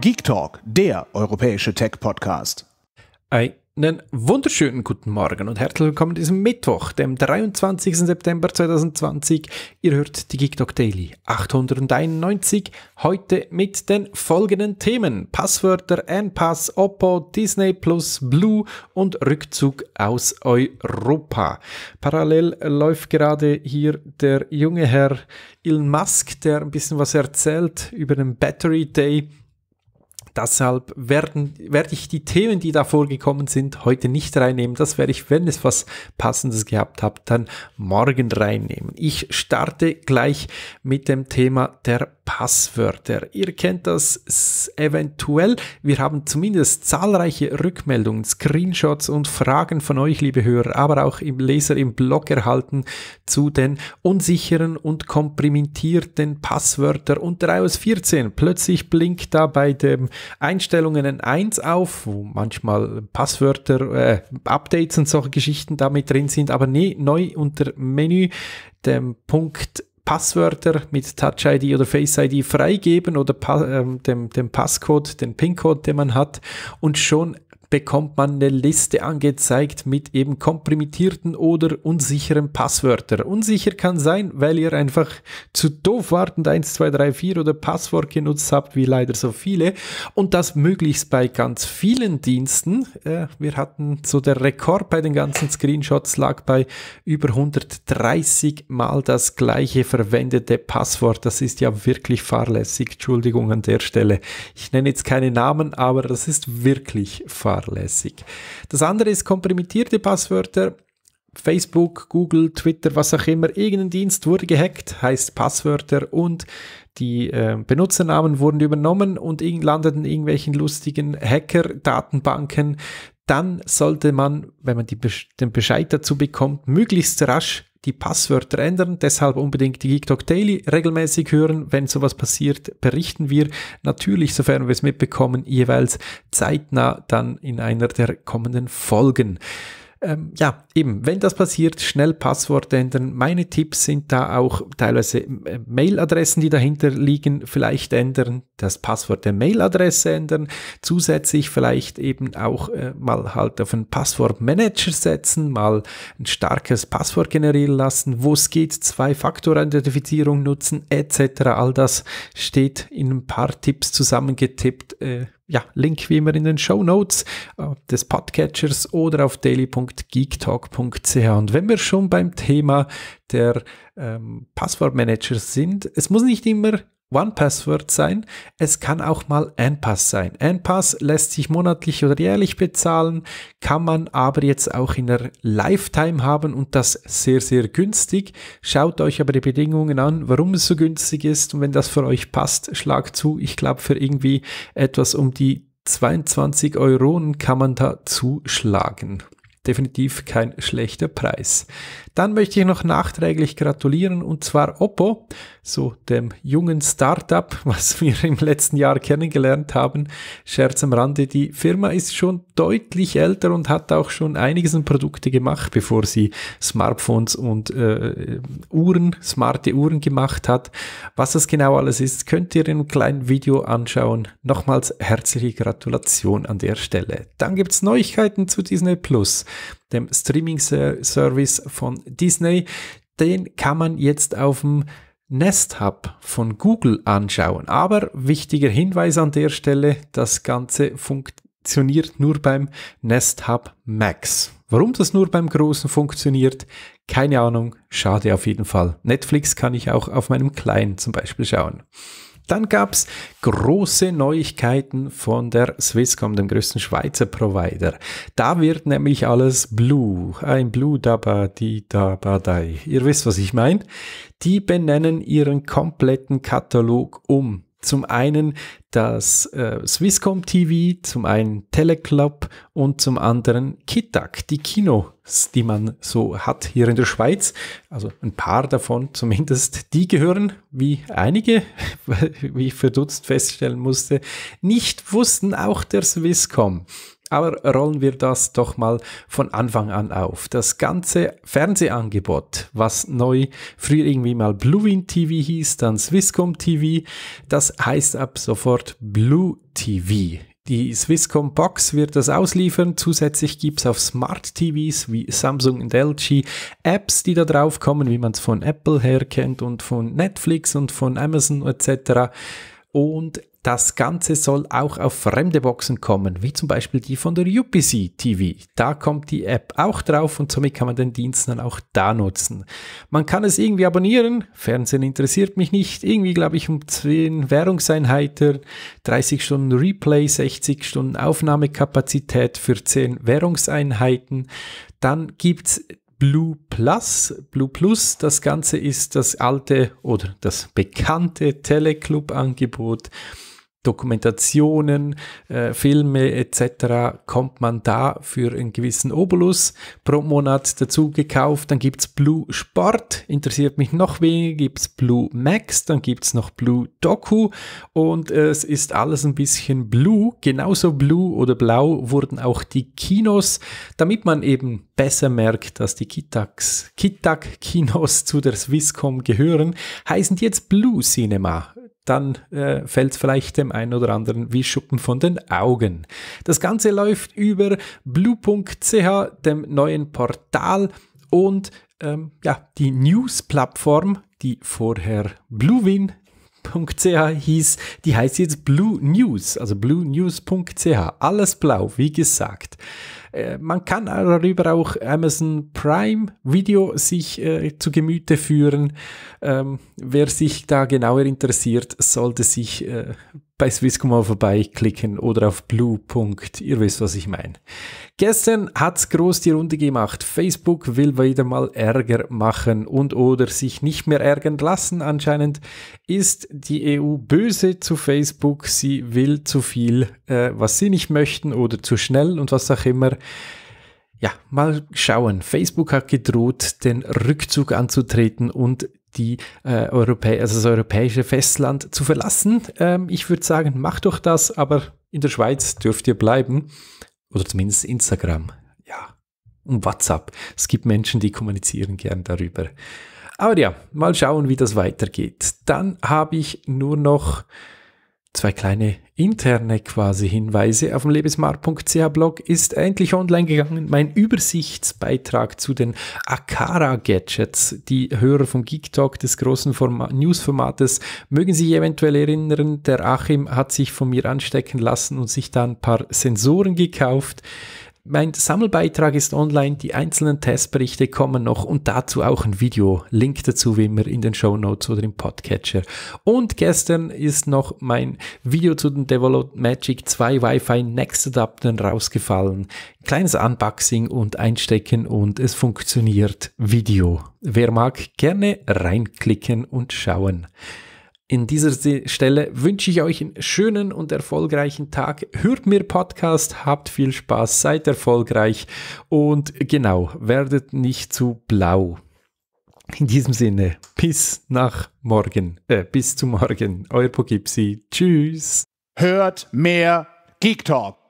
Geek Talk, der europäische Tech-Podcast. Einen wunderschönen guten Morgen und herzlich willkommen diesem Mittwoch, dem 23. September 2020. Ihr hört die Geek Talk Daily 891, heute mit den folgenden Themen. Passwörter, N-Pass, Oppo, Disney Plus, Blue und Rückzug aus Europa. Parallel läuft gerade hier der junge Herr Elon Musk, der ein bisschen was erzählt über den Battery Day Deshalb werden, werde ich die Themen, die da vorgekommen sind, heute nicht reinnehmen. Das werde ich, wenn es was Passendes gehabt habe, dann morgen reinnehmen. Ich starte gleich mit dem Thema der Passwörter. Ihr kennt das eventuell. Wir haben zumindest zahlreiche Rückmeldungen, Screenshots und Fragen von euch, liebe Hörer, aber auch im Leser im Blog erhalten zu den unsicheren und komprimierten Passwörtern unter iOS 14. Plötzlich blinkt da bei den Einstellungen ein 1 auf, wo manchmal Passwörter, äh, Updates und solche Geschichten damit drin sind, aber nee, neu unter Menü, dem Punkt Passwörter mit Touch ID oder Face ID freigeben oder pa äh, dem, dem Passcode, den PIN-Code, den man hat und schon bekommt man eine Liste angezeigt mit eben komprimierten oder unsicheren Passwörtern. Unsicher kann sein, weil ihr einfach zu doof wartend 1, 2, 3, 4 oder Passwort genutzt habt, wie leider so viele. Und das möglichst bei ganz vielen Diensten. Äh, wir hatten so der Rekord bei den ganzen Screenshots lag bei über 130 mal das gleiche verwendete Passwort. Das ist ja wirklich fahrlässig. Entschuldigung an der Stelle. Ich nenne jetzt keine Namen, aber das ist wirklich fahrlässig fahrlässig. Das andere ist komprimierte Passwörter. Facebook, Google, Twitter, was auch immer, irgendein Dienst wurde gehackt, heißt Passwörter und die äh, Benutzernamen wurden übernommen und landeten irgendwelchen lustigen Hacker-Datenbanken, dann sollte man, wenn man Bes den Bescheid dazu bekommt, möglichst rasch die Passwörter ändern. Deshalb unbedingt die Geek Talk Daily regelmäßig hören. Wenn sowas passiert, berichten wir natürlich, sofern wir es mitbekommen, jeweils zeitnah dann in einer der kommenden Folgen. Ähm, ja, eben, wenn das passiert, schnell Passwort ändern. Meine Tipps sind da auch teilweise äh, Mailadressen, die dahinter liegen, vielleicht ändern, das Passwort der Mailadresse ändern, zusätzlich vielleicht eben auch äh, mal halt auf einen Passwortmanager setzen, mal ein starkes Passwort generieren lassen, wo es geht, Zwei-Faktor-Identifizierung nutzen, etc. All das steht in ein paar Tipps zusammengetippt. Äh, ja, Link wie immer in den Show Notes äh, des Podcatchers oder auf daily.geektalk.ch. Und wenn wir schon beim Thema der ähm, Passwortmanager sind, es muss nicht immer OnePassword sein. Es kann auch mal NPass sein. NPass lässt sich monatlich oder jährlich bezahlen, kann man aber jetzt auch in der Lifetime haben und das sehr, sehr günstig. Schaut euch aber die Bedingungen an, warum es so günstig ist und wenn das für euch passt, schlagt zu. Ich glaube, für irgendwie etwas um die 22 Euro kann man da zuschlagen definitiv kein schlechter Preis. Dann möchte ich noch nachträglich gratulieren und zwar Oppo, so dem jungen Startup, was wir im letzten Jahr kennengelernt haben. Scherz am Rande, die Firma ist schon deutlich älter und hat auch schon einiges an Produkte gemacht, bevor sie Smartphones und äh, Uhren, smarte Uhren gemacht hat. Was das genau alles ist, könnt ihr in einem kleinen Video anschauen. Nochmals herzliche Gratulation an der Stelle. Dann gibt es Neuigkeiten zu Disney Plus dem Streaming-Service von Disney. Den kann man jetzt auf dem Nest Hub von Google anschauen. Aber wichtiger Hinweis an der Stelle, das Ganze funktioniert nur beim Nest Hub Max. Warum das nur beim Großen funktioniert, keine Ahnung, schade auf jeden Fall. Netflix kann ich auch auf meinem Kleinen zum Beispiel schauen. Dann gab es große Neuigkeiten von der Swisscom, dem größten Schweizer Provider. Da wird nämlich alles Blue. Ein Blue Daba, die Daba, Ihr wisst, was ich meine. Die benennen ihren kompletten Katalog um. Zum einen das äh, Swisscom TV, zum einen Teleclub und zum anderen Kitak, die Kinos, die man so hat hier in der Schweiz. Also ein paar davon zumindest, die gehören, wie einige, wie ich verdutzt feststellen musste, nicht wussten, auch der Swisscom aber rollen wir das doch mal von Anfang an auf. Das ganze Fernsehangebot, was neu früher irgendwie mal Bluewin TV hieß, dann Swisscom TV, das heißt ab sofort Blue TV. Die Swisscom Box wird das ausliefern. Zusätzlich gibt es auf Smart TVs wie Samsung und LG Apps, die da drauf kommen, wie man es von Apple her kennt und von Netflix und von Amazon etc. Und das Ganze soll auch auf fremde Boxen kommen, wie zum Beispiel die von der UPC TV. Da kommt die App auch drauf und somit kann man den Dienst dann auch da nutzen. Man kann es irgendwie abonnieren. Fernsehen interessiert mich nicht. Irgendwie glaube ich um 10 Währungseinheiten, 30 Stunden Replay, 60 Stunden Aufnahmekapazität für 10 Währungseinheiten. Dann gibt's Blue Plus. Blue Plus, das Ganze ist das alte oder das bekannte Teleclub-Angebot Dokumentationen, äh, Filme etc. kommt man da für einen gewissen Obolus pro Monat dazu gekauft. Dann gibt's Blue Sport, interessiert mich noch weniger, gibt's Blue Max, dann gibt's noch Blue Doku und äh, es ist alles ein bisschen blue. Genauso blue oder blau wurden auch die Kinos, damit man eben besser merkt, dass die Kitak-Kinos zu der Swisscom gehören, heißen jetzt Blue Cinema dann äh, fällt es vielleicht dem einen oder anderen wie Schuppen von den Augen. Das Ganze läuft über blue.ch, dem neuen Portal und ähm, ja, die News-Plattform, die vorher Bluewin .ch hieß, die heißt jetzt Blue News, also bluenews.ch. Alles blau, wie gesagt. Äh, man kann darüber auch Amazon Prime Video sich äh, zu Gemüte führen. Ähm, wer sich da genauer interessiert, sollte sich äh, bei Swisscom mal vorbeiklicken oder auf blue. Ihr wisst, was ich meine. Gestern hat's groß die Runde gemacht. Facebook will wieder mal Ärger machen und oder sich nicht mehr ärgern lassen. Anscheinend ist die EU böse zu Facebook. Sie will zu viel, äh, was sie nicht möchten oder zu schnell und was auch immer. Ja, mal schauen. Facebook hat gedroht, den Rückzug anzutreten und die äh, Europä also das europäische Festland zu verlassen. Ähm, ich würde sagen, macht doch das, aber in der Schweiz dürft ihr bleiben. Oder zumindest Instagram. Ja. Und WhatsApp. Es gibt Menschen, die kommunizieren gern darüber. Aber ja, mal schauen, wie das weitergeht. Dann habe ich nur noch Zwei kleine interne quasi Hinweise auf dem lebensmar.ch Blog ist endlich online gegangen. Mein Übersichtsbeitrag zu den Akara Gadgets. Die Hörer vom Geek Talk des großen Newsformates mögen sich eventuell erinnern. Der Achim hat sich von mir anstecken lassen und sich da ein paar Sensoren gekauft. Mein Sammelbeitrag ist online, die einzelnen Testberichte kommen noch und dazu auch ein Video. Link dazu wie immer in den Show Notes oder im Podcatcher. Und gestern ist noch mein Video zu den Develop Magic 2 Wi-Fi Next Adaptern rausgefallen. Kleines Unboxing und Einstecken und es funktioniert Video. Wer mag, gerne reinklicken und schauen. In dieser Stelle wünsche ich euch einen schönen und erfolgreichen Tag. Hört mir Podcast, habt viel Spaß, seid erfolgreich und genau, werdet nicht zu blau. In diesem Sinne, bis nach morgen, äh, bis zu morgen. Euer Pogipsi. Tschüss. Hört mehr Geek Talk.